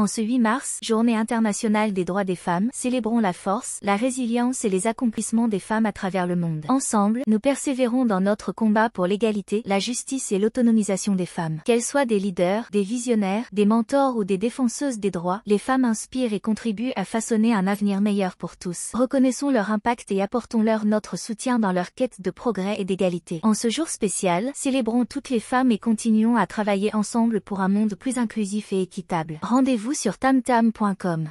En ce 8 mars, journée internationale des droits des femmes, célébrons la force, la résilience et les accomplissements des femmes à travers le monde. Ensemble, nous persévérons dans notre combat pour l'égalité, la justice et l'autonomisation des femmes. Qu'elles soient des leaders, des visionnaires, des mentors ou des défenseuses des droits, les femmes inspirent et contribuent à façonner un avenir meilleur pour tous. Reconnaissons leur impact et apportons-leur notre soutien dans leur quête de progrès et d'égalité. En ce jour spécial, célébrons toutes les femmes et continuons à travailler ensemble pour un monde plus inclusif et équitable. Rendez-vous sur tamtam.com.